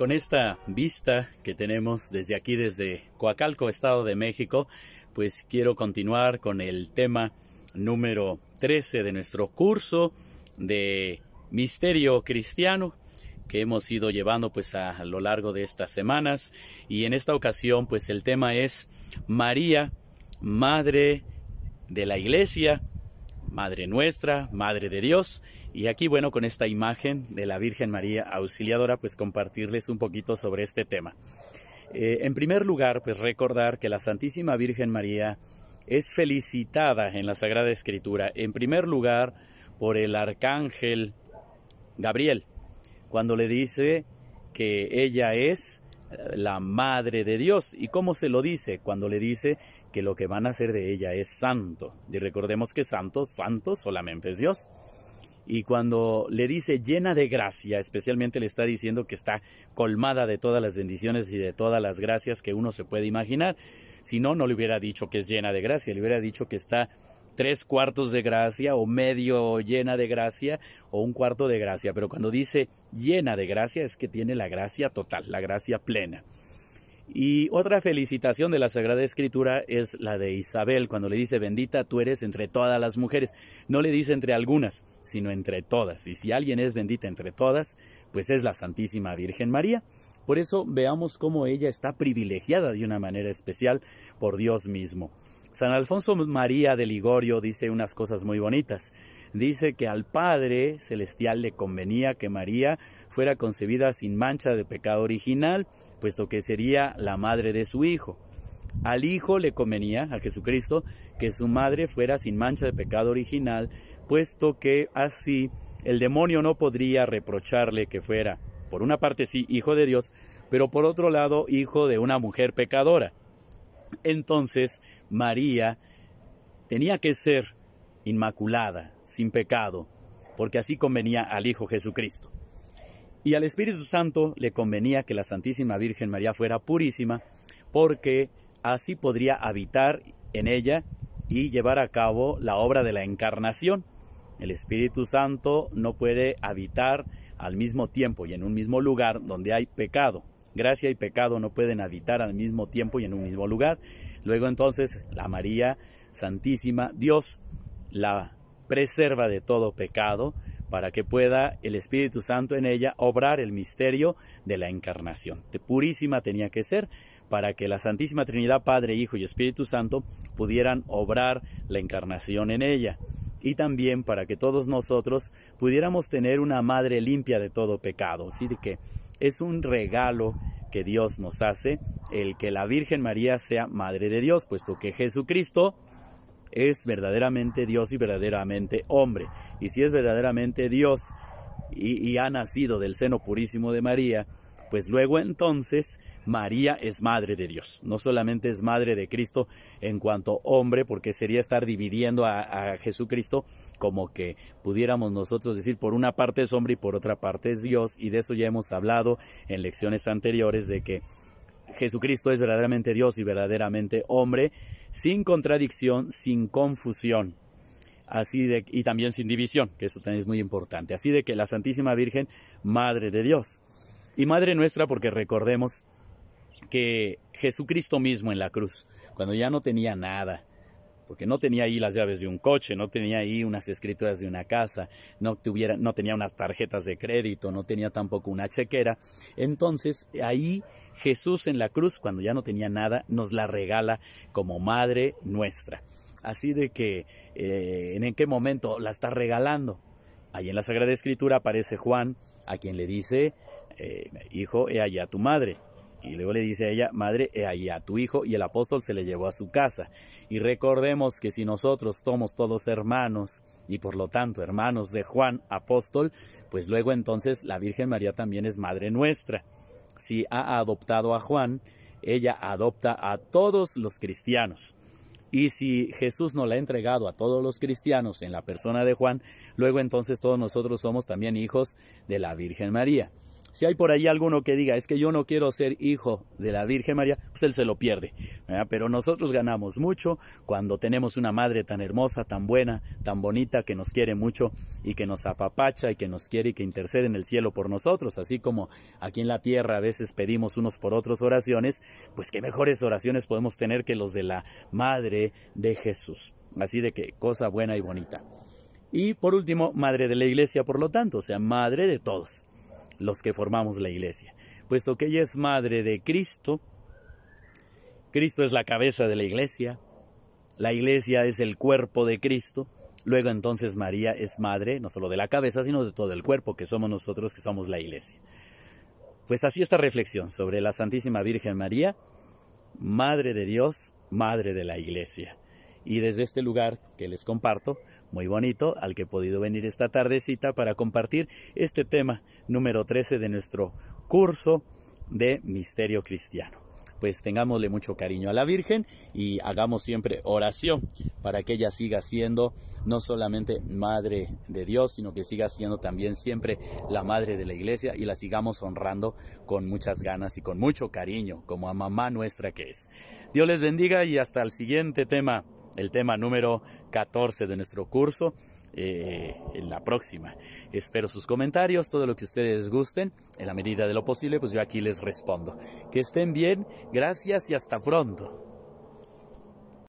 con esta vista que tenemos desde aquí, desde Coacalco, Estado de México, pues quiero continuar con el tema número 13 de nuestro curso de misterio cristiano que hemos ido llevando pues a, lo largo de estas semanas y en esta ocasión pues el tema es María, Madre de la Iglesia Madre nuestra, Madre de Dios. Y aquí, bueno, con esta imagen de la Virgen María Auxiliadora, pues compartirles un poquito sobre este tema. Eh, en primer lugar, pues recordar que la Santísima Virgen María es felicitada en la Sagrada Escritura, en primer lugar, por el arcángel Gabriel, cuando le dice que ella es la madre de Dios. ¿Y cómo se lo dice? Cuando le dice que lo que van a hacer de ella es santo. Y recordemos que santo, santo solamente es Dios. Y cuando le dice llena de gracia, especialmente le está diciendo que está colmada de todas las bendiciones y de todas las gracias que uno se puede imaginar. Si no, no le hubiera dicho que es llena de gracia, le hubiera dicho que está tres cuartos de gracia o medio llena de gracia o un cuarto de gracia, pero cuando dice llena de gracia es que tiene la gracia total, la gracia plena. Y otra felicitación de la Sagrada Escritura es la de Isabel, cuando le dice, bendita tú eres entre todas las mujeres. No le dice entre algunas, sino entre todas. Y si alguien es bendita entre todas, pues es la Santísima Virgen María. Por eso veamos cómo ella está privilegiada de una manera especial por Dios mismo. San Alfonso María de Ligorio dice unas cosas muy bonitas. Dice que al Padre Celestial le convenía que María fuera concebida sin mancha de pecado original, puesto que sería la madre de su Hijo. Al Hijo le convenía, a Jesucristo, que su madre fuera sin mancha de pecado original, puesto que así el demonio no podría reprocharle que fuera, por una parte sí, hijo de Dios, pero por otro lado, hijo de una mujer pecadora. Entonces María tenía que ser inmaculada, sin pecado, porque así convenía al Hijo Jesucristo. Y al Espíritu Santo le convenía que la Santísima Virgen María fuera purísima, porque así podría habitar en ella y llevar a cabo la obra de la encarnación. El Espíritu Santo no puede habitar al mismo tiempo y en un mismo lugar donde hay pecado. Gracia y pecado no pueden habitar al mismo tiempo y en un mismo lugar. Luego entonces la María Santísima, Dios, la preserva de todo pecado para que pueda el Espíritu Santo en ella obrar el misterio de la encarnación. purísima tenía que ser para que la Santísima Trinidad, Padre, Hijo y Espíritu Santo pudieran obrar la encarnación en ella y también para que todos nosotros pudiéramos tener una madre limpia de todo pecado. Así de que es un regalo que Dios nos hace el que la Virgen María sea Madre de Dios, puesto que Jesucristo es verdaderamente Dios y verdaderamente hombre. Y si es verdaderamente Dios y, ha nacido del seno purísimo de María, pues luego entonces María es madre de Dios, no solamente es madre de Cristo en cuanto hombre, porque sería estar dividiendo a, Jesucristo como que pudiéramos nosotros decir por una parte es hombre y por otra parte es Dios, y de eso ya hemos hablado en lecciones anteriores de que Jesucristo es verdaderamente Dios y verdaderamente hombre, sin contradicción, sin confusión así de y también sin división, que eso también es muy importante. Así de que la Santísima Virgen, Madre de Dios. Y Madre nuestra porque recordemos que Jesucristo mismo en la cruz, cuando ya no tenía nada, porque no tenía ahí las llaves de un coche, no tenía ahí unas escrituras de una casa, no, tuviera, no tenía unas tarjetas de crédito, no tenía tampoco una chequera. Entonces ahí Jesús en la cruz, cuando ya no tenía nada, nos la regala como Madre nuestra. Así de que, eh, ¿en qué momento la está regalando? Ahí en la Sagrada Escritura aparece Juan, a quien le dice, eh, hijo, he allá tu madre. Y luego le dice a ella, madre, he allí a tu hijo, y el apóstol se le llevó a su casa. Y recordemos que si nosotros somos todos hermanos, y por lo tanto hermanos de Juan, apóstol, pues luego entonces la Virgen María también es madre nuestra. Si ha adoptado a Juan, ella adopta a todos los cristianos. Y si Jesús no la ha entregado a todos los cristianos en la persona de Juan, luego entonces todos nosotros somos también hijos de la Virgen María. Si hay por ahí alguno que diga, es que yo no quiero ser hijo de la Virgen María, pues él se lo pierde. Pero nosotros ganamos mucho cuando tenemos una madre tan hermosa, tan buena, tan bonita, que nos quiere mucho y que nos apapacha y que nos quiere y que intercede en el cielo por nosotros. Así como aquí en la tierra a veces pedimos unos por otros oraciones, pues qué mejores oraciones podemos tener que los de la Madre de Jesús. Así de que cosa buena y bonita. Y por último, Madre de la Iglesia, por lo tanto, o sea, Madre de todos los que formamos la iglesia. Puesto que ella es madre de Cristo, Cristo es la cabeza de la iglesia, la iglesia es el cuerpo de Cristo, luego entonces María es madre no solo de la cabeza, sino de todo el cuerpo, que somos nosotros que somos la iglesia. Pues así esta reflexión sobre la Santísima Virgen María, Madre de Dios, Madre de la Iglesia y desde este lugar que les comparto, muy bonito, al que he podido venir esta tardecita para compartir este tema número 13 de nuestro curso de misterio cristiano. Pues tengámosle mucho cariño a la Virgen y hagamos siempre oración para que ella siga siendo no solamente madre de Dios, sino que siga siendo también siempre la madre de la iglesia y la sigamos honrando con muchas ganas y con mucho cariño, como a mamá nuestra que es. Dios les bendiga y hasta el siguiente tema el tema número 14 de nuestro curso. Eh, en la próxima. Espero sus comentarios, todo lo que ustedes gusten. En la medida de lo posible, pues yo aquí les respondo. Que estén bien, gracias y hasta pronto.